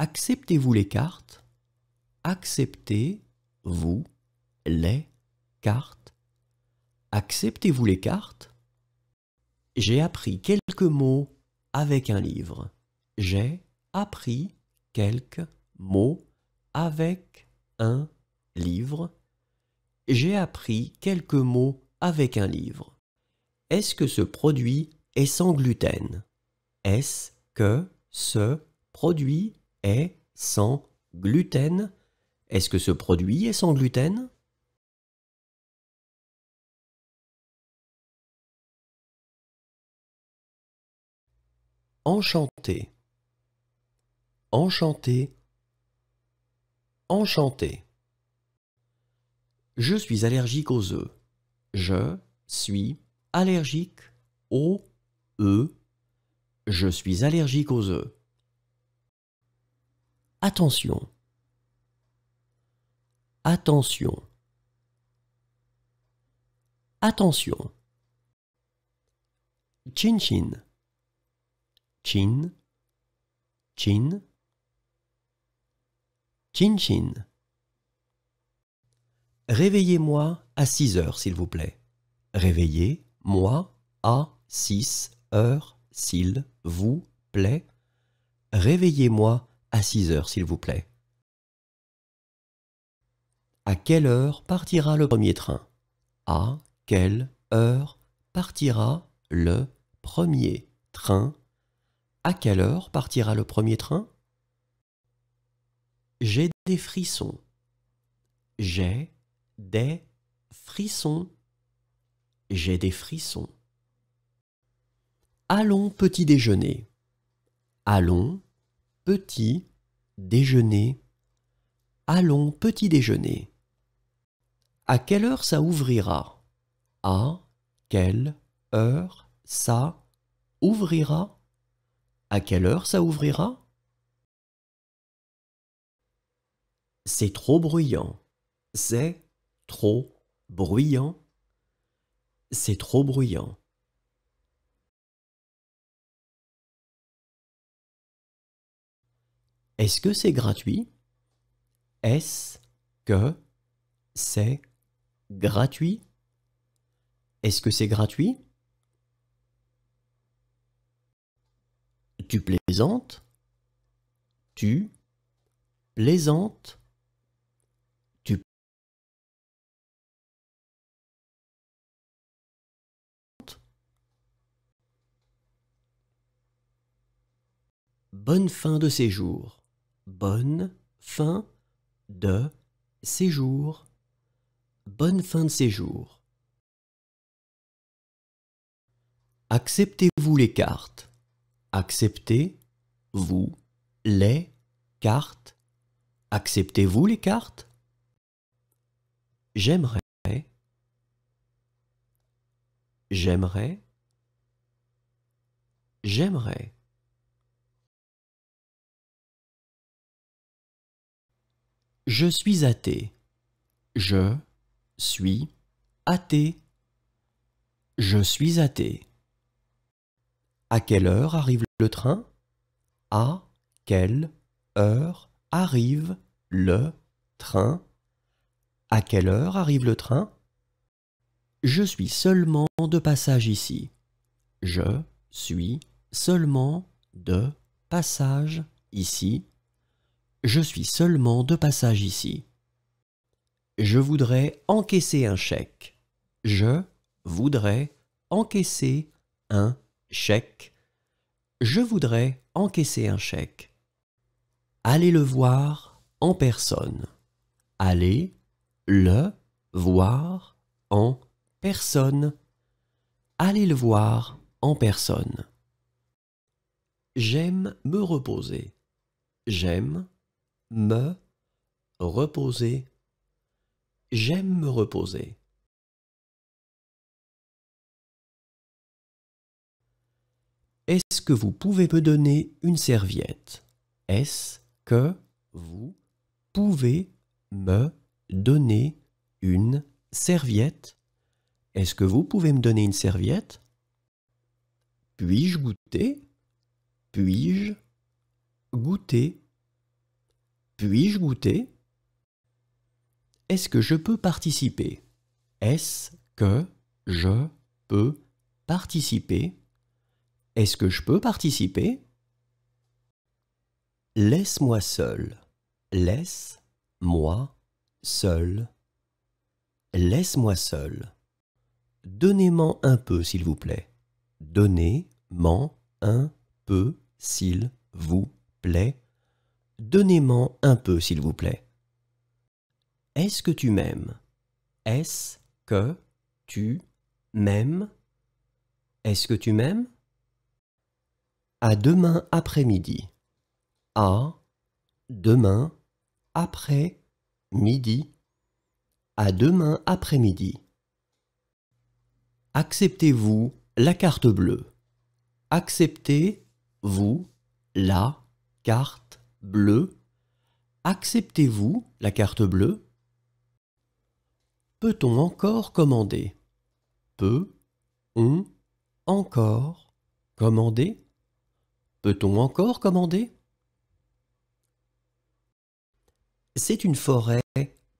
Acceptez-vous les cartes Acceptez-vous les cartes Acceptez-vous les cartes J'ai appris quelques mots avec un livre. J'ai appris quelques mots avec un livre. J'ai appris quelques mots avec un livre. Est-ce que ce produit est sans gluten Est-ce que ce produit est sans gluten Est-ce que ce produit est sans gluten Enchanté. Enchanté. Enchanté. Je suis allergique aux œufs. Je suis allergique aux œufs. Je suis allergique aux œufs. Attention. Attention. Attention. Chin chin. Chin. Chin. Chin chin. Réveillez-moi à 6 heures, s'il vous plaît. Réveillez-moi à 6 heures, s'il vous plaît. Réveillez-moi à 6 heures, s'il vous plaît. À quelle heure partira le premier train À quelle heure partira le premier train À quelle heure partira le premier train J'ai des frissons. J'ai des frissons. J'ai des frissons. Allons petit déjeuner. Allons petit déjeuner. Allons petit déjeuner. À quelle heure ça ouvrira À quelle heure ça ouvrira À quelle heure ça ouvrira C'est trop bruyant. C'est trop bruyant. C'est trop bruyant. Est-ce que c'est gratuit Est-ce que c'est gratuit Est-ce que c'est gratuit Tu plaisantes Tu plaisantes Tu Bonne fin de séjour. Bonne fin de séjour. Bonne fin de séjour. Acceptez-vous les cartes Acceptez-vous les cartes Acceptez-vous les cartes J'aimerais. J'aimerais. J'aimerais. Je suis athée. Je suis athée. Je suis athée. À quelle heure arrive le train À quelle heure arrive le train À quelle heure arrive le train Je suis seulement de passage ici. Je suis seulement de passage ici je suis seulement de passage ici. Je voudrais encaisser un chèque. Je voudrais encaisser un chèque. Je voudrais encaisser un chèque. Allez le voir en personne. Allez le voir en personne. Allez le voir en personne. J'aime me reposer. J'aime me reposer. J'aime me reposer. Est-ce que vous pouvez me donner une serviette Est-ce que vous pouvez me donner une serviette Est-ce que vous pouvez me donner une serviette Puis-je goûter Puis-je goûter puis-je goûter Est-ce que je peux participer Est-ce que je peux participer Est-ce que je peux participer Laisse-moi seul. Laisse-moi seul. Laisse-moi seul. Donnez-m'en un peu, s'il vous plaît. donnez moi un peu, s'il vous plaît donnez moi un peu, s'il vous plaît. Est-ce que tu m'aimes Est-ce que tu m'aimes Est-ce que tu m'aimes À demain après-midi. À demain après-midi. À demain après-midi. Acceptez-vous la carte bleue Acceptez-vous la carte Bleu. Acceptez-vous la carte bleue Peut-on encore commander Peut on encore commander Peut-on encore commander C'est une forêt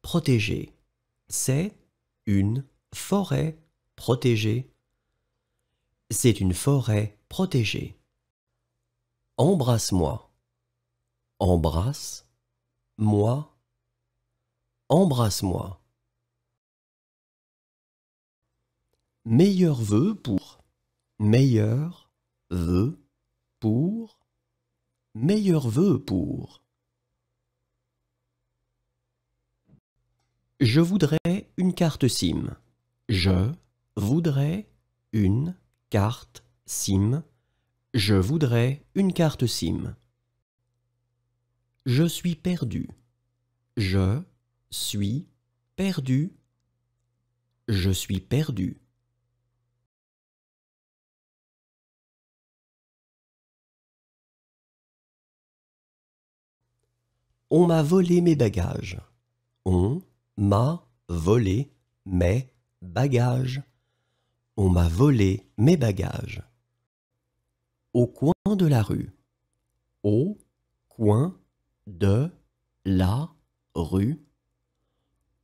protégée. C'est une forêt protégée. C'est une forêt protégée. Embrasse-moi. Embrasse, moi, embrasse-moi. Meilleur vœu pour meilleur vœu pour meilleur vœu pour. Je voudrais une carte SIM. Je voudrais une carte SIM. Je voudrais une carte SIM. Je suis perdu. Je suis perdu. Je suis perdu. On m'a volé mes bagages. On m'a volé mes bagages. On m'a volé mes bagages. Au coin de la rue. Au coin de la rue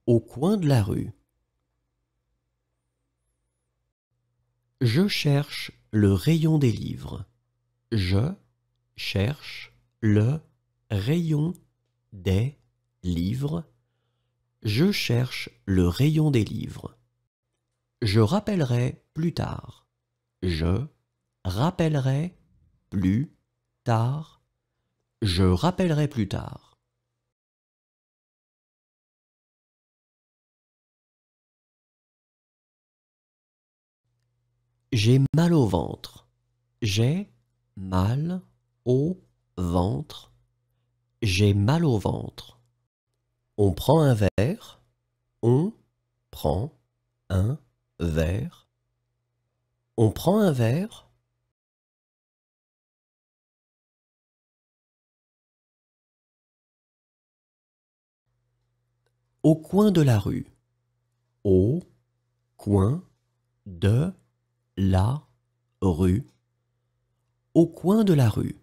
au coin de la rue. Je cherche le rayon des livres. Je cherche le rayon des livres. Je cherche le rayon des livres. Je rappellerai plus tard. Je rappellerai plus tard je rappellerai plus tard. J'ai mal au ventre. J'ai mal au ventre. J'ai mal au ventre. On prend un verre. On prend un verre. On prend un verre. au coin de la rue. Au coin de la rue. Au coin de la rue.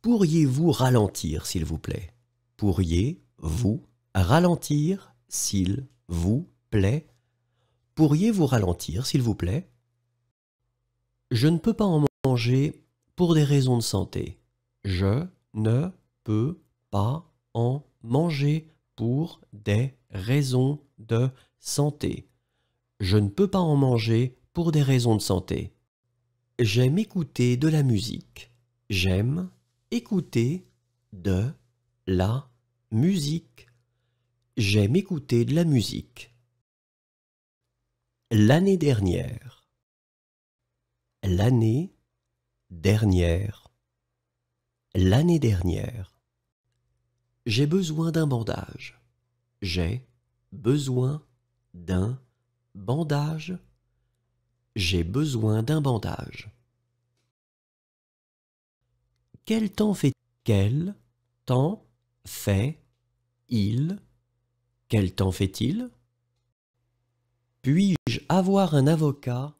Pourriez-vous ralentir, s'il vous plaît Pourriez-vous ralentir, s'il vous plaît Pourriez-vous ralentir, s'il vous plaît je ne peux pas en manger pour des raisons de santé. Je ne peux pas en manger pour des raisons de santé. Je ne peux pas en manger pour des raisons de santé. J'aime écouter de la musique. J'aime écouter de la musique. J'aime écouter de la musique. L'année dernière. L'année dernière. L'année dernière. J'ai besoin d'un bandage. J'ai besoin d'un bandage. J'ai besoin d'un bandage. Quel temps fait quel temps fait il Quel temps fait-il Puis-je avoir un avocat